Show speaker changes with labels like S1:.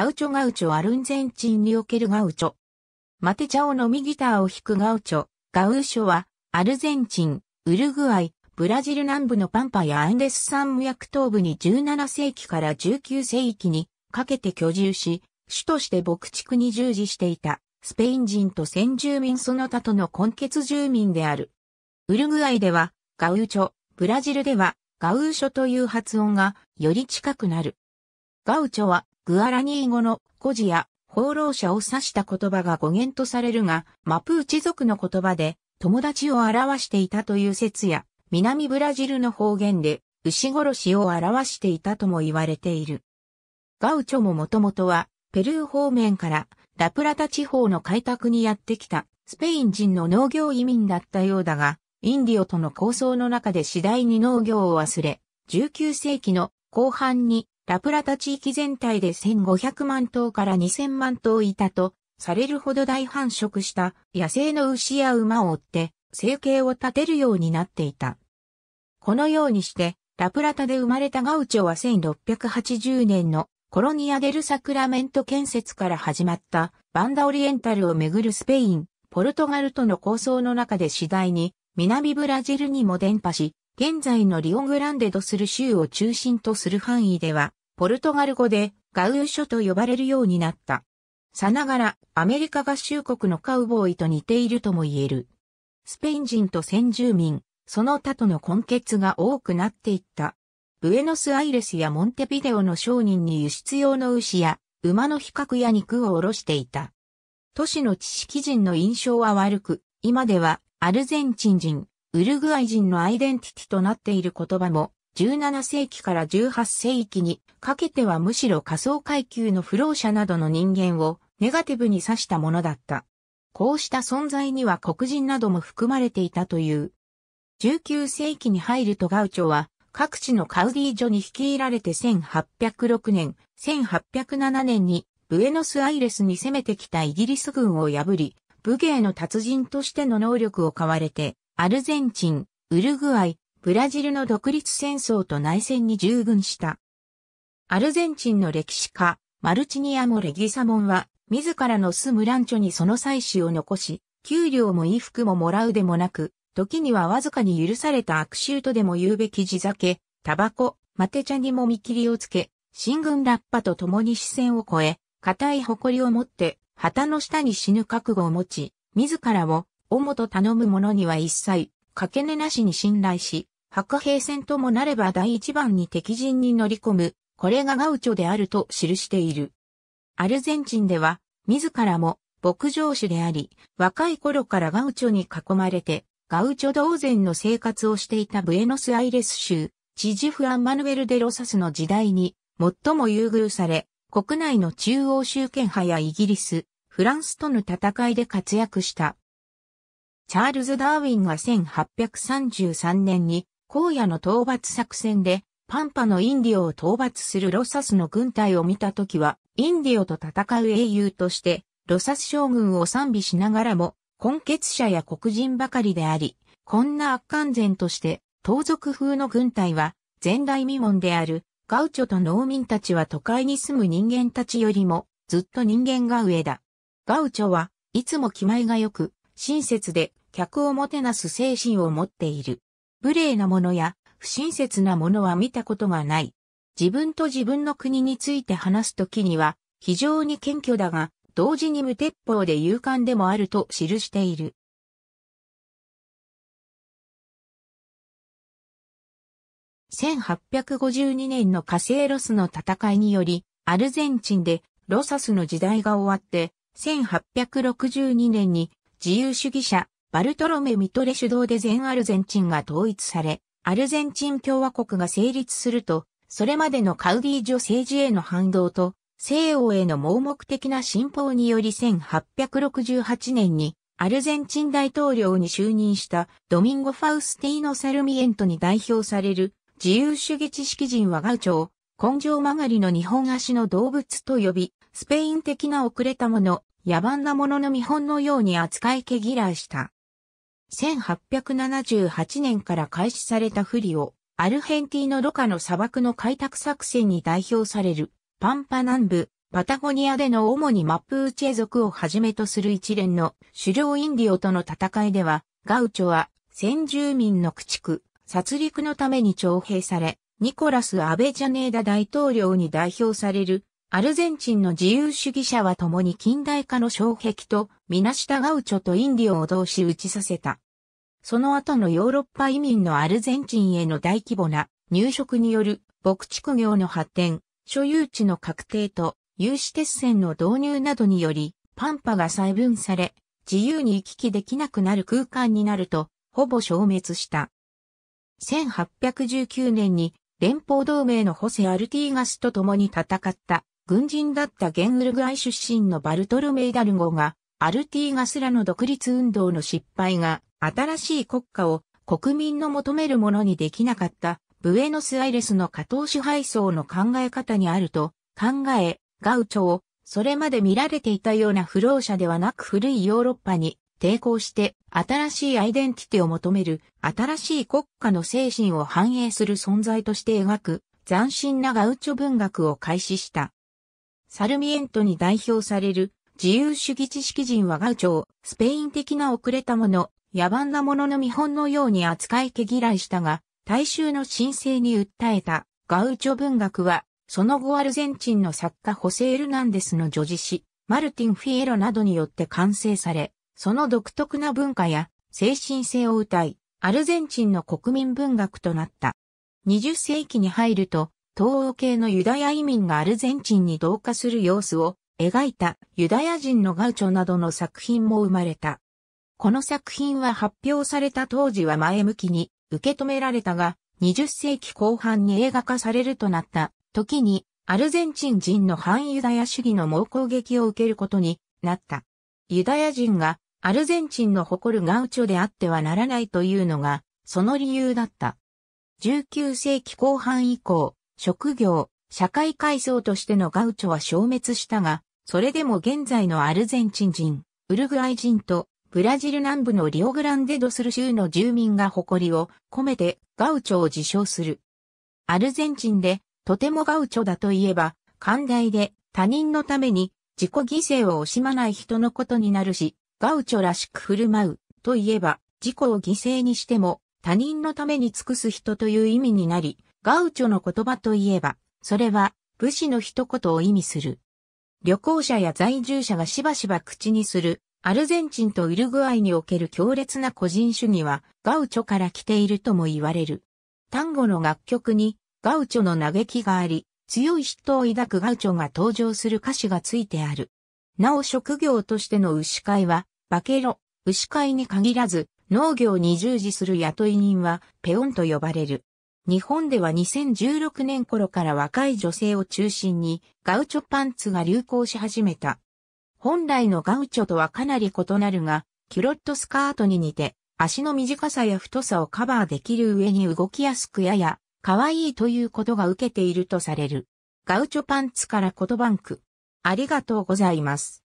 S1: ガウチョガウチョアルンゼンチンにおけるガウチョ。マテ茶を飲みギターを弾くガウチョ、ガウショは、アルゼンチン、ウルグアイ、ブラジル南部のパンパやアンデス山脈東部に17世紀から19世紀にかけて居住し、主として牧畜に従事していた、スペイン人と先住民その他との根血住民である。ウルグアイでは、ガウチョ、ブラジルでは、ガウーショという発音がより近くなる。ガウチョはグアラニー語の孤児や放浪者を指した言葉が語源とされるが、マプーチ族の言葉で友達を表していたという説や、南ブラジルの方言で牛殺しを表していたとも言われている。ガウチョももともとは、ペルー方面からラプラタ地方の開拓にやってきたスペイン人の農業移民だったようだが、インディオとの構想の中で次第に農業を忘れ、19世紀の後半にラプラタ地域全体で1500万頭から2000万頭いたとされるほど大繁殖した野生の牛や馬を追って生計を立てるようになっていた。このようにして、ラプラタで生まれたガウチョは1680年のコロニア・デル・サクラメント建設から始まったバンダ・オリエンタルをめぐるスペイン、ポルトガルとの構想の中で次第に南ブラジルにも伝播し、現在のリオグランデドする州を中心とする範囲ではポルトガル語でガウーショと呼ばれるようになった。さながら、アメリカ合衆国のカウボーイと似ているとも言える。スペイン人と先住民、その他との根結が多くなっていった。ブエノスアイレスやモンテビデオの商人に輸出用の牛や馬の比較や肉をろしていた。都市の知識人の印象は悪く、今ではアルゼンチン人、ウルグアイ人のアイデンティティとなっている言葉も17世紀から18世紀にかけてはむしろ仮想階級の不老者などの人間をネガティブに指したものだった。こうした存在には黒人なども含まれていたという。19世紀に入るとガウチョは各地のカウディージョに率いられて1806年、1807年にブエノスアイレスに攻めてきたイギリス軍を破り、武芸の達人としての能力を買われて、アルゼンチン、ウルグアイ、ブラジルの独立戦争と内戦に従軍した。アルゼンチンの歴史家、マルチニアモ・レギサモンは、自らの住むランチョにその妻子を残し、給料も衣服ももらうでもなく、時にはわずかに許された悪臭とでも言うべき地酒、タバコ、マテ茶にも見切りをつけ、新軍ラッパと共に視線を越え、固い誇りを持って、旗の下に死ぬ覚悟を持ち、自らを、おもと頼む者には一切、かけ根なしに信頼し、白兵戦ともなれば第一番に敵陣に乗り込む、これがガウチョであると記している。アルゼンチンでは、自らも牧場主であり、若い頃からガウチョに囲まれて、ガウチョ同然の生活をしていたブエノスアイレス州、知事フアンマヌエル・デ・ロサスの時代に、最も優遇され、国内の中央集権派やイギリス、フランスとの戦いで活躍した。チャールズ・ダーウィンが1833年に荒野の討伐作戦でパンパのインディオを討伐するロサスの軍隊を見た時はインディオと戦う英雄としてロサス将軍を賛美しながらも根血者や黒人ばかりであり、こんな悪完全として盗賊風の軍隊は前代未聞であるガウチョと農民たちは都会に住む人間たちよりもずっと人間が上だ。ガウチョはいつも気前が良く、親切で客をもてなす精神を持っている。無礼なものや不親切なものは見たことがない。自分と自分の国について話すときには非常に謙虚だが、同時に無鉄砲で勇敢でもあると記している。1852年のカセーロスの戦いにより、アルゼンチンでロサスの時代が終わって、1862年に自由主義者バルトロメ・ミトレ主導で全アルゼンチンが統一され、アルゼンチン共和国が成立すると、それまでのカウディージョ政治への反動と、西欧への盲目的な信奉により1868年にアルゼンチン大統領に就任したドミンゴ・ファウスティーノ・サルミエントに代表される自由主義知識人はガウチョを根性曲がりの日本足の動物と呼び、スペイン的な遅れたもの、野蛮なものの見本のように扱い毛嫌いした。1878年から開始された不利を、アルヘンティーノ・ロカの砂漠の開拓作戦に代表される、パンパ南部、パタゴニアでの主にマップーチェ族をはじめとする一連の狩猟インディオとの戦いでは、ガウチョは先住民の駆逐、殺戮のために徴兵され、ニコラス・アベジャネーダ大統領に代表されるアルゼンチンの自由主義者は共に近代化の障壁とみなしたガウチョとインディオを同士打ちさせた。その後のヨーロッパ移民のアルゼンチンへの大規模な入植による牧畜業の発展、所有地の確定と有志鉄線の導入などによりパンパが細分され自由に行き来できなくなる空間になるとほぼ消滅した。1819年に連邦同盟のホセ・アルティーガスと共に戦った軍人だったゲンウルグアイ出身のバルトルメイダルゴが、アルティーガスラの独立運動の失敗が、新しい国家を国民の求めるものにできなかった、ブエノスアイレスの加藤支配層の考え方にあると考え、ガウチョを、それまで見られていたような不老者ではなく古いヨーロッパに抵抗して新しいアイデンティティを求める新しい国家の精神を反映する存在として描く斬新なガウチョ文学を開始した。サルミエントに代表される自由主義知識人はガウチョをスペイン的な遅れたもの、野蛮なものの見本のように扱い毛嫌いしたが、大衆の申請に訴えたガウチョ文学は、その後アルゼンチンの作家ホセ・エルナンデスの女児誌、マルティン・フィエロなどによって完成され、その独特な文化や精神性を歌い、アルゼンチンの国民文学となった。20世紀に入ると、東欧系のユダヤ移民がアルゼンチンに同化する様子を描いたユダヤ人のガウチョなどの作品も生まれた。この作品は発表された当時は前向きに受け止められたが、20世紀後半に映画化されるとなった時にアルゼンチン人の反ユダヤ主義の猛攻撃を受けることになった。ユダヤ人がアルゼンチンの誇るガウチョであってはならないというのがその理由だった。19世紀後半以降、職業、社会階層としてのガウチョは消滅したが、それでも現在のアルゼンチン人、ウルグアイ人と、ブラジル南部のリオグランデドスル州の住民が誇りを込めてガウチョを自称する。アルゼンチンでとてもガウチョだといえば、寛大で他人のために自己犠牲を惜しまない人のことになるし、ガウチョらしく振る舞うといえば、自己を犠牲にしても他人のために尽くす人という意味になり、ガウチョの言葉といえば、それは武士の一言を意味する。旅行者や在住者がしばしば口にする、アルゼンチンとウルグアイにおける強烈な個人主義は、ガウチョから来ているとも言われる。単語の楽曲に、ガウチョの嘆きがあり、強い嫉妬を抱くガウチョが登場する歌詞がついてある。なお職業としての牛飼いは、バケロ、牛飼いに限らず、農業に従事する雇い人は、ペオンと呼ばれる。日本では2016年頃から若い女性を中心にガウチョパンツが流行し始めた。本来のガウチョとはかなり異なるが、キュロットスカートに似て、足の短さや太さをカバーできる上に動きやすくやや、可愛いということが受けているとされる。ガウチョパンツからコトバンク。ありがとうございます。